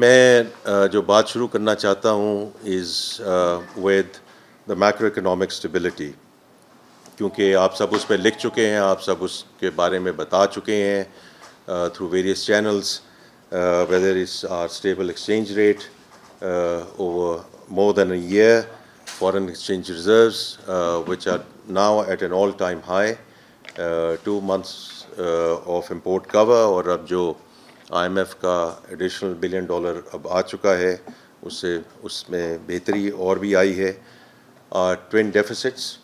मैं जो बात शुरू करना चाहता हूँ is with the macro economic stability क्योंकि आप सब उस पर लिख चुके हैं आप सब उसके बारे में बता चुके हैं through various channels whether is our stable exchange rate over more than a year year exchange reserve which are which at an all time high two months of import cover और अब जो uh, आईएमएफ का additional billion dollar अब आ चुका है उससे उसमें बेहतरी और भी आई है ट्विन डेफिसिट्स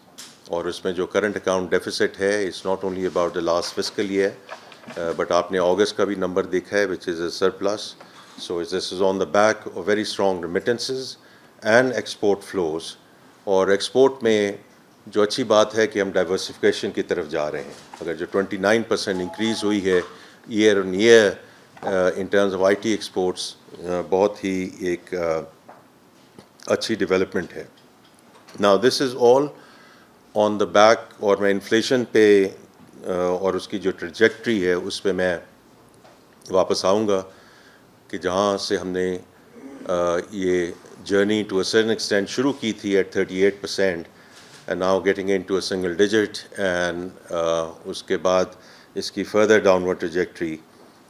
और उसमें जो करंट अकाउंट डेफिसिट है it's not only about the last fiscal year but आपने अगस्त का भी नंबर देखा है which is a surplus so this is on the back of very strong remittances and export flows और एक्सपोर्ट में जो अच्छी बात है कि हम डाइवर्सिफिकेशन की तरफ जा रहे हैं अगर जो 29 परसेंट इंक्रीज़ हुई है year on year in terms of IT exports बहुत ही एक uh, अच्छी डेवलपमेंट है now this is all on the back और मैं इन्फ्लेशन पे uh, और उसकी जो ट्रजेक्ट्री है उस पर मैं वापस आऊँगा कि जहाँ से हमने uh, ये journey to a certain extent शुरू की थी at 38 percent and now getting in to a single digit and उसके बाद इसकी further downward trajectory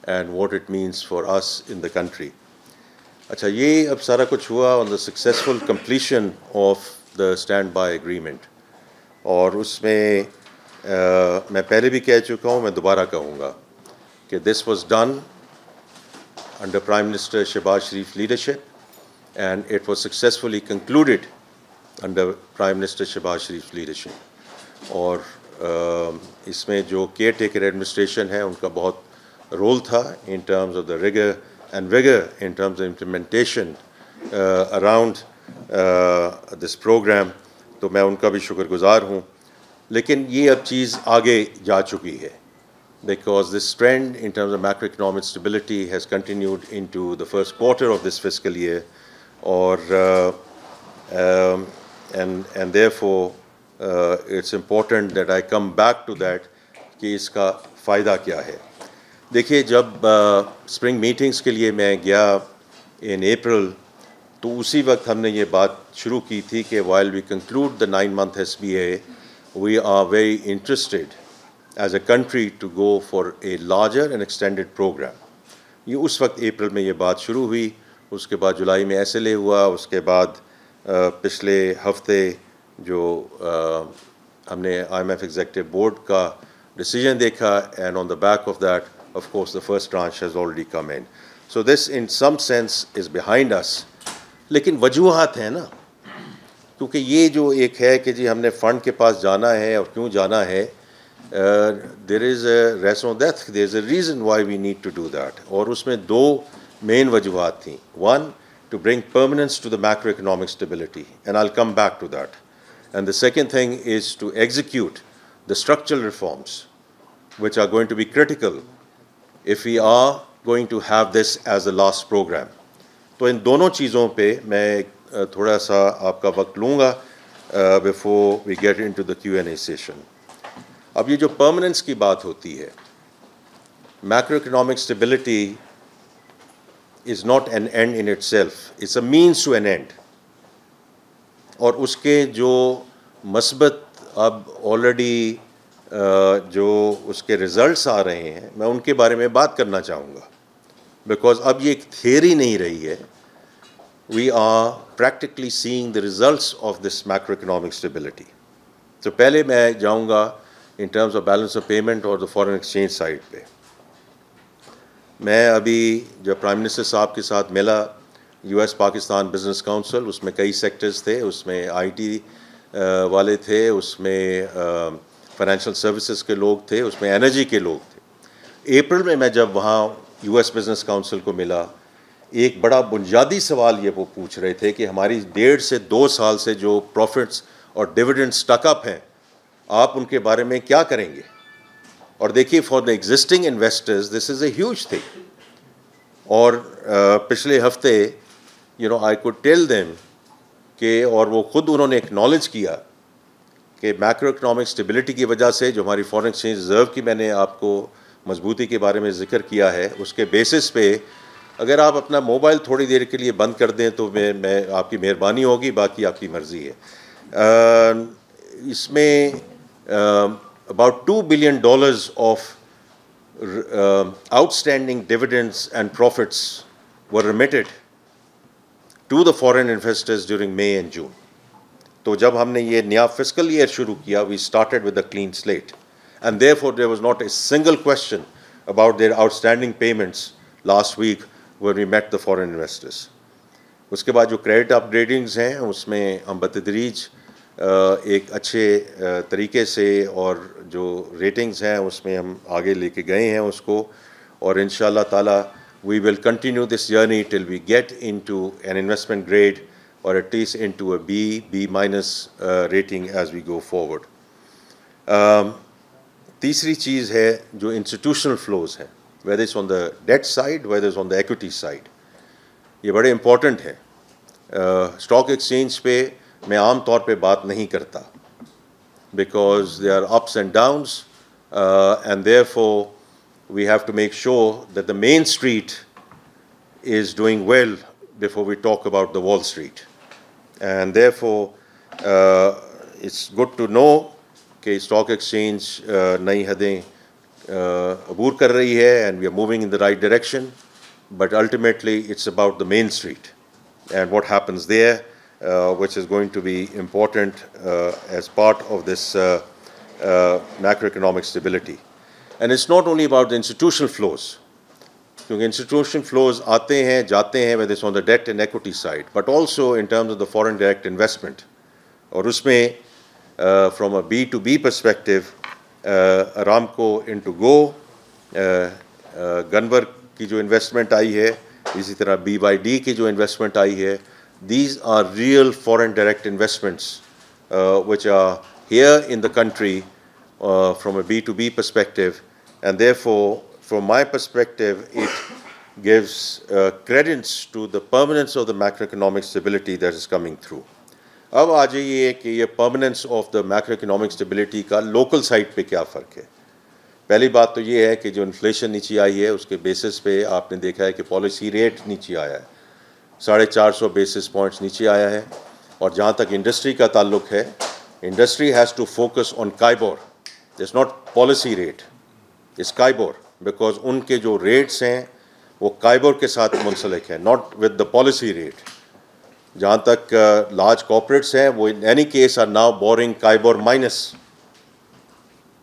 and what it means for us in the country. अच्छा ये अब सारा कुछ हुआ on the successful completion of the standby agreement और उसमें uh, मैं पहले भी कह चुका हूँ मैं दोबारा कहूँगा कि this was done under Prime Minister Shehbaz Sharif leadership and it was successfully concluded under Prime Minister Shehbaz Sharif leadership और uh, इसमें जो केयर टेकर एडमिनिस्ट्रेशन है उनका बहुत role tha in terms of the rigor and vigor in terms of implementation uh, around uh, this program तो मैं उनका भी शुक्रगुजार हूँ लेकिन ये अब चीज़ आगे जा because this trend in terms of macroeconomic stability has continued into the first quarter of this fiscal year or uh, um, and and therefore uh, it's important that I come back to that कि इसका फ़ायदा क्या है देखिए जब spring meetings के लिए मैं गया इन अप्रैल तो उसी वक्त हमने ये बात शुरू की थी कि while we conclude the nine month S B A we are very interested as a country to go for a larger and extended programme ये उस वक्त अप्रैल में ये बात शुरू हुई उसके बाद जुलाई में एस एल ए हुआ उसके बाद पिछले हफ्ते जो हमने I M F executive board का डिसीजन देखा and on the back of that Of course, the first tranche has already come in. So this, in some sense, is behind us. लेकिन वजूहत हैं ना क्योंकि ये जो एक है कि जी हमने फ़ंड के पास जाना है और क्यों जाना है there is reason that there is a reason why we need to do that और उसमें दो मेन वजूहत थी one to bring permanence to the macro economic stability and I come back to that and the second thing is to execute the structural reforms which are going to be critical if we are going to have this as a last programme तो इन दोनों चीज़ों पे मैं थोड़ा सा आपका वक्त लूँगा before we get in the Q and A session अब ये जो परमानेंस की बात होती है macro economic stability is not an end in itself it's a means to an end और उसके जो मस्बत अब ऑलरेडी जो उसके रिज़ल्ट्स आ रहे हैं मैं उनके बारे में बात करना चाहूँगा बिकॉज अब ये एक थियरी नहीं रही है we are practically seeing the results of this macro economic stability तो पहले मैं जाऊँगा in terms of balance of payment और द फॉरेन एक्सचेंज साइड पे मैं अभी जब प्राइम मिनिस्टर साहब के साथ मिला यूएस पाकिस्तान बिजनेस काउंसिल उसमें कई सेक्टर्स थे उसमें आईटी वाले थे उसमें फाइनेंशियल सर्विसेज के लोग थे उसमें एनर्जी के लोग थे अप्रैल में मैं जब वहाँ यूएस बिजनेस काउंसिल को मिला एक बड़ा बुनियादी सवाल ये वो पूछ रहे थे कि हमारी डेढ़ से दो साल से जो प्रॉफिट्स और डिविडेंड्स टकअप हैं आप उनके बारे में क्या करेंगे और देखिए for the existing investors this is a huge thing और पिछले हफ्ते you know I could tell them के और वो ख़ुद उन्होंने एक्नॉलेज किया कि मैक्रो इकनॉमिक स्टेबिलिटी की वजह से जो हमारी फॉरेन एक्सचेंज रिजर्व की मैंने आपको मजबूती के बारे में जिक्र किया है उसके बेसिस पे अगर आप अपना मोबाइल थोड़ी देर के लिए बंद कर दें तो मैं मैं आपकी मेहरबानी होगी बाकी आपकी मर्ज़ी है इसमें about two billion dollars of outstanding dividends and profits were remitted to the foreign investors during May and June तो जब हमने ये नया फिजिकल ईयर शुरू किया we started with a clean slate and therefore there was not a single question about their outstanding payments last week we we met the foreign investors उसके बाद जो क्रेडिट अपग्रेडिंग्स हैं उसमें हम बतदरीज एक अच्छे तरीके से और जो रेटिंग्स हैं उसमें हम आगे लेके गए हैं उसको और इन ताला we will continue this journey till we get in to an investment grade or at least into a B, B minus uh, rating as we go forward. Um, Tisri cheese hai, institutional flows whether it's on the debt side, whether it's on the equity side. Ye very important uh, stock exchange pe, main aam taur pe baat nahi karta. Because there are ups and downs, uh, and therefore, we have to make sure that the main street is doing well before we talk about the Wall Street and therefore uh, it's good to know that stock exchange nahi hade abur kar and we are moving in the right direction but ultimately it's about the main street and what happens there uh, which is going to be important uh, as part of this macroeconomic stability and it's not only about the institutional flows क्योंकि institution flows आते हैं जाते हैं whether on the debt and equity side but also in terms of the foreign direct investment और उसमें from a B to B perspective रामको इन to go गनवर की जो इन्वेस्टमेंट आई है इसी तरह बी वाई डी की जो इन्वेस्टमेंट आई है these are real foreign direct investments which are here in the country from a B to B perspective and and फो from my perspective, it gives uh, credence to the permanence of the macroeconomic stability that is coming through. अब आ जाइए कि ये permanence of the macro economic stability का local side पे क्या फ़र्क है पहली बात तो ये है कि जो इन्फ्लेशन नीचे आई है उसके बेसिस पे आपने देखा है कि पॉलिसी रेट नीचे आया है साढ़े चार सौ बेसिस पॉइंट्स नीचे आया है और जहाँ तक इंडस्ट्री का ताल्लुक है industry has to focus on KIBOR it's not policy rate it's KIBOR because उनके जो रेट्स हैं वो काइबर के साथ मुंसलिक है not with the policy rate जहाँ तक लार्ज uh, कॉपरेट्स हैं वो in any case are now borrowing KIBOR minus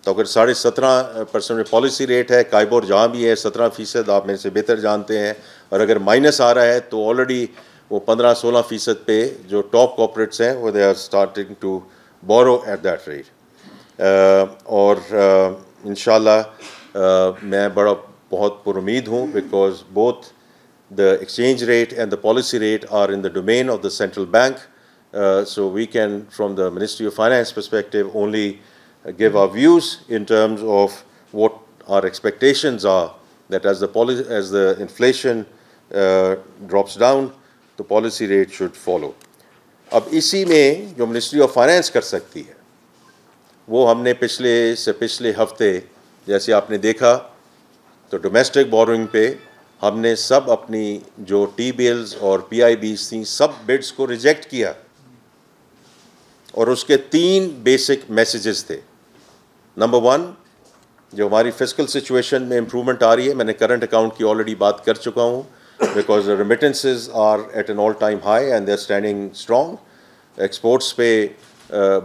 तो अगर साढ़े सत्रह परसेंट पॉलिसी रेट है काइबोर जहाँ भी है सत्रह फीसद आप मेरे से बेहतर जानते हैं और अगर माइनस आ रहा है तो ऑलरेडी वो पंद्रह सोलह फीसद पे जो टॉप कॉपरेट्स हैं वो they are starting to borrow at that rate और इन uh, Uh, मैं बड़ा बहुत पुरुद हूँ because both the exchange rate and the policy rate are in the domain of the central bank. Uh, so we can, from the Ministry of Finance perspective, only give our views in terms of what our expectations are that as the, as the inflation uh, drops down, the policy rate should follow. अब इसी में जो ministry of finance कर सकती है वो हमने पिछले से पिछले हफ्ते जैसे आपने देखा तो डोमेस्टिक बोरोइंग पे हमने सब अपनी जो टी बिल्स और पी आई बीस थी सब बिड्स को रिजेक्ट किया और उसके तीन बेसिक मैसेजेस थे नंबर वन जो हमारी फिजिकल सिचुएशन में इम्प्रूवमेंट आ रही है मैंने करंट अकाउंट की ऑलरेडी बात कर चुका हूँ because remittances are at an all time high and there standing strong exports पे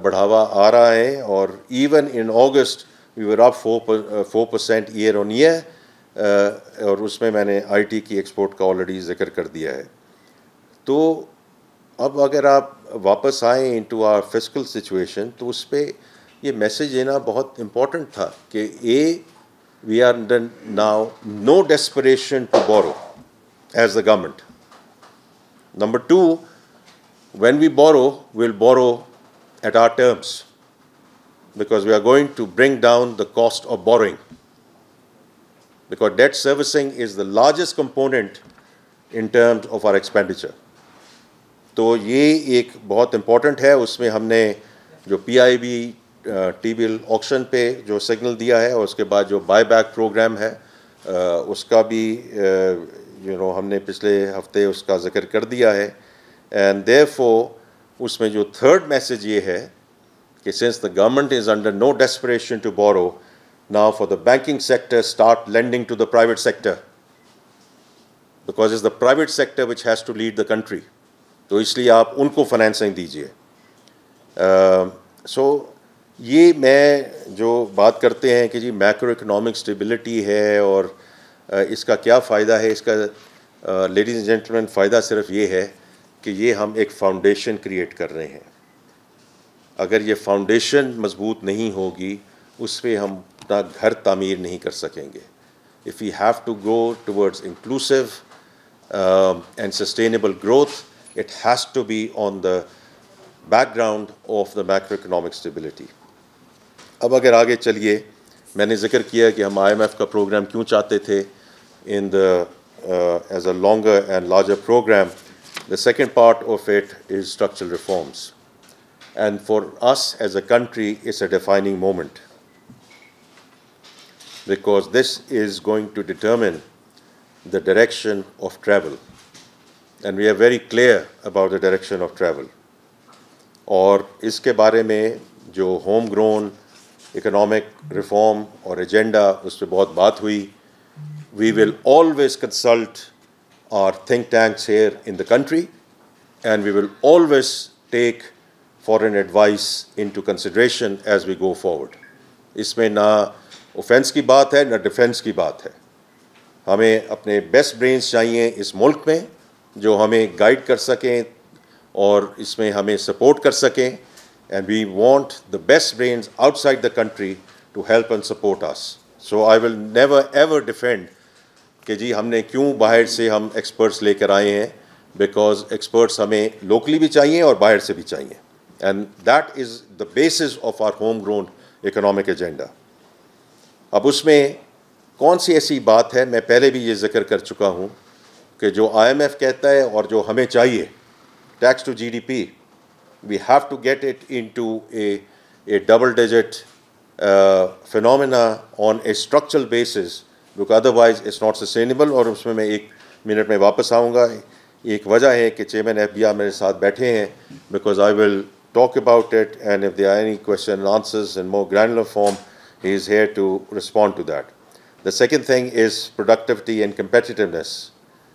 बढ़ावा आ रहा है और even in August we were up four four percent year on year और उसमें मैंने आईटी की एक्सपोर्ट का ऑलरेडी जिक्र कर दिया है तो अब अगर आप वापस आए in to our fiscal situation तो उस पर यह मैसेज देना बहुत इम्पोर्टेंट था कि a we are now no desperation to borrow as the government number two when we borrow will borrow at our terms because we are going to bring down the cost of borrowing. Because debt servicing is the largest component in terms of our expenditure तो ये एक बहुत important है उसमें हमने जो P I B T bill auction पे जो सिग्नल दिया है और उसके बाद जो बाय बैक प्रोग्राम है आ, उसका भी यू नो हमने पिछले हफ्ते उसका जिक्र कर दिया है एंड देर उसमें जो थर्ड मैसेज ये है कि since the government is under no desperation to borrow now for the banking sector start lending to the private sector because is the private sector which has to lead the country तो इसलिए आप उनको financing दीजिए सो ये मैं जो बात करते हैं कि जी मैक्रो इकोनॉमिक स्टेबिलिटी है और इसका क्या फ़ायदा है इसका लेडीज़ एंड जेंटलमैन फ़ायदा सिर्फ ये है कि ये हम एक फाउंडेशन क्रिएट कर रहे हैं अगर ये फाउंडेशन मजबूत नहीं होगी उस पर हम अपना घर तामीर नहीं कर सकेंगे if you have to go towards inclusive and sustainable growth it has to be on the background of the macro economic stability अब अगर आगे चलिए मैंने जिक्र किया कि हम आईएमएफ का प्रोग्राम क्यों चाहते थे in the as a longer and larger programme the second part of it is structural reforms and for us as a country, it's a defining moment because this is going to determine the direction of travel. And we are very clear about the direction of travel. Or iske bare mein jo homegrown economic reform or agenda uspe bahut baat hui, we will always consult our think tanks here in the country and we will always take foreign advice in to consideration as we go forward इसमें ना offence की बात है ना defence की बात है हमें अपने बेस्ट ब्रेन्स चाहिए इस मुल्क में जो हमें गाइड कर सकें और इसमें हमें सपोर्ट कर सकें and we want the best brains outside the country to help and support us so I will never ever defend कि जी हमने क्यों बाहर से हम एक्सपर्ट्स लेकर आए हैं बिकॉज एक्सपर्ट्स हमें लोकली भी चाहिए और बाहर से भी चाहिए And that is the basis of our homegrown economic agenda. अब उसमें कौन सी ऐसी बात है मैं पहले भी ये जिक्र कर चुका हूँ कि जो एफ कहता है और जो हमें चाहिए tax to G D P we have to get it in a a double digit फिनना ऑन ए स्ट्रक्चरल बेसिस बिक अदरवाइज इट्स नॉट सस्टेनेबल और उसमें मैं एक मिनट में वापस आऊँगा एक वजह है कि चेयरमैन एफ बी आर मेरे साथ बैठे हैं because I will talk about it, and if there are any question and answers in more granular form, he is here to respond to that. The second thing is productivity and competitiveness.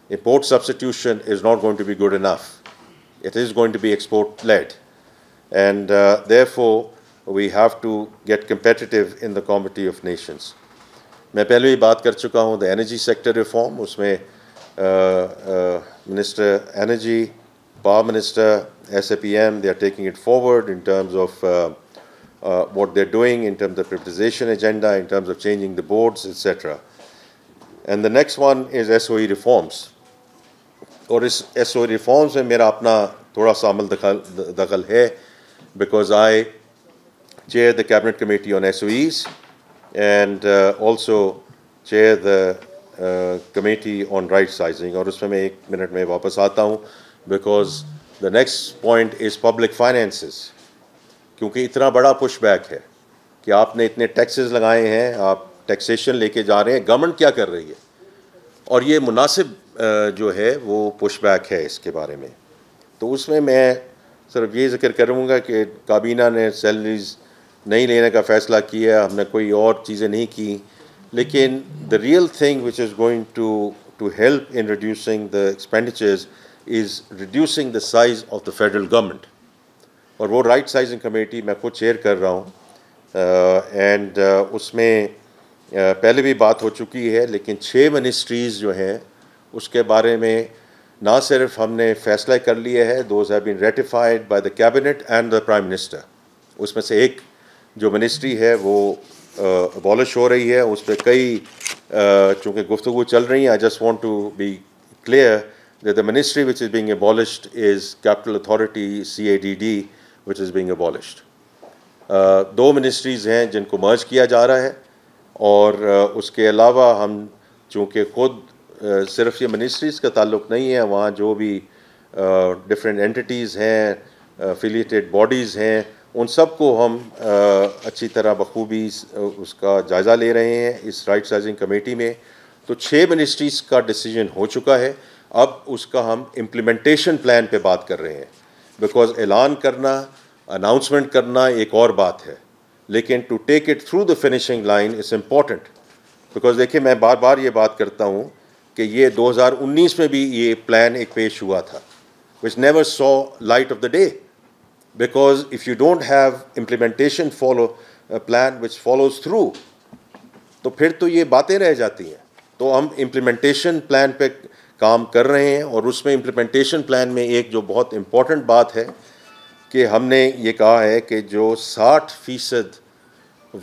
Import substitution is not going to be good enough. It is going to be export-led. And uh, therefore, we have to get competitive in the Committee of Nations. मैं पहले ही बात कर चुका हूँ the energy sector reform उसमें minister uh, energy uh, Power Minister, SAPM, they are taking it forward in terms of uh, uh, what they're doing, in terms of privatization agenda, in terms of changing the boards, etc. And the next one is SOE reforms. Or is SOE reforms mein mera apna thoda samal dakhal because I chair the Cabinet Committee on SOEs and uh, also chair the Committee on Right Sizing. Or usme mein ek minute mein wapas aata hun. Because the next point is public finances क्योंकि इतना बड़ा pushback है कि आपने इतने taxes लगाए हैं आप टैक्सेशन लेके जा रहे हैं गवर्नमेंट क्या कर रही है और ये मुनासिब जो है वो पुशबैक है इसके बारे में तो उसमें मैं सिर्फ ये जिक्र करूँगा कि काबीना ने सैलरीज नहीं लेने का फ़ैसला किया हमने कोई और चीज़ें नहीं की लेकिन the real thing which is going to to help in reducing the expenditures is reducing the size of the federal government और वो राइट साइजिंग कमेटी मैं खुद चेयर कर रहा हूँ एंड uh, uh, उसमें uh, पहले भी बात हो चुकी है लेकिन छः मिनिस्ट्रीज़ जो हैं उसके बारे में ना सिर्फ हमने फैसला कर लिया है those have been ratified by the cabinet and the prime minister उसमें से एक जो मिनिस्ट्री है वो अबॉलिश uh, हो रही है उस पर कई uh, चूँकि गुफ्तु चल रही हैं I just want to be clear that the ministry which is being abolished is Capital Authority CADD, which is being abolished. Uh, दो ministries हैं जिनको merge किया जा रहा है और uh, उसके अलावा हम चूँकि खुद uh, सिर्फ ये मिनिस्ट्रीज़ का ताल्लुक नहीं है वहाँ जो भी डिफरेंट uh, एंटिटीज़ हैं अफिलिएटेड uh, बॉडीज़ हैं उन सब को हम uh, अच्छी तरह बखूबी उसका जायज़ा ले रहे हैं इस राइट साइजिंग कमेटी में तो छः मिनिस्ट्रीज़ का डिसीजन हो चुका है अब उसका हम इम्प्लीमेंटेशन प्लान पे बात कर रहे हैं बिकॉज ऐलान करना अनाउंसमेंट करना एक और बात है लेकिन to take it through the finishing line is important because देखिए मैं बार बार ये बात करता हूँ कि ये 2019 में भी ये प्लान एक पेश हुआ था which never saw light of the day because if you don't have implementation follow plan which follows through तो फिर तो ये बातें रह जाती हैं तो हम इम्प्लीमेंटेशन प्लान पे काम कर रहे हैं और उसमें इम्प्लीमेंटेशन प्लान में एक जो बहुत इम्पॉर्टेंट बात है कि हमने ये कहा है कि जो 60 फ़ीसद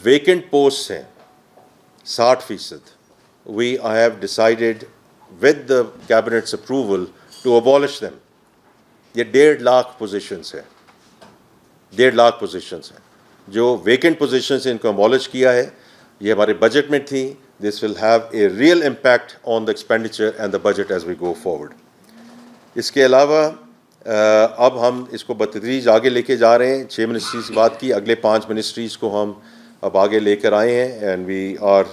वेकेंट पोस्ट हैं 60 फ़ीसद we I have decided with the cabinet's approval to abolish them ये डेढ़ लाख पोजीशंस हैं डेढ़ लाख पोजीशंस हैं जो वेकेंट पोजीशंस इनको अबॉलिश किया है ये हमारे बजट में थी This will have a real impact on the expenditure and the budget as we go forward. इसके अलावा अब हम इसको बतदरीज आगे लेके जा रहे हैं छः मिनिस्ट्रीज की बात की अगले पाँच मिनिस्ट्रीज़ को हम अब आगे लेकर आए हैं and we are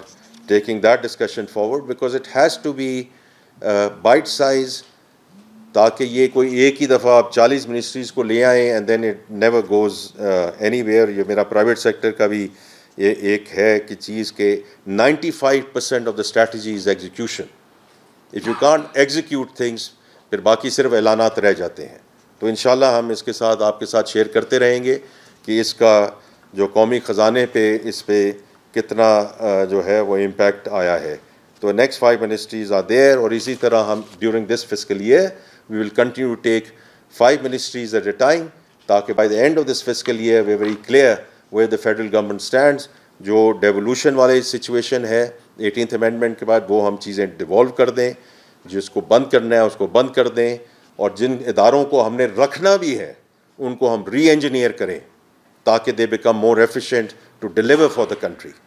taking that discussion forward because it has to be bite size ताकि ये कोई एक ही दफ़ा आप 40 मिनिस्ट्रीज़ को ले आएँ and then it never goes anywhere ये मेरा प्राइवेट सेक्टर का भी ये एक है कि चीज़ के 95 percent of the strategy is execution if you can't execute things फिर बाकी सिर्फ ऐलानात रह जाते हैं तो इन हम इसके साथ आपके साथ शेयर करते रहेंगे कि इसका जो कौमी ख़जाने पे इस पर कितना जो है वो इम्पेक्ट आया है तो next five ministries are there और इसी तरह हम during this fiscal year we will continue take five ministries at a time ताकि by the end of this fiscal year we very clear way the federal government stand जो devolution वाले situation है eighteen amendment के बाद वो हम चीज़ें devolve कर दें जिसको बंद करना है उसको बंद कर दें और जिन इदारों को हमने रखना भी है उनको हम री इंजीनियर करें ताकि they become more efficient to deliver for the country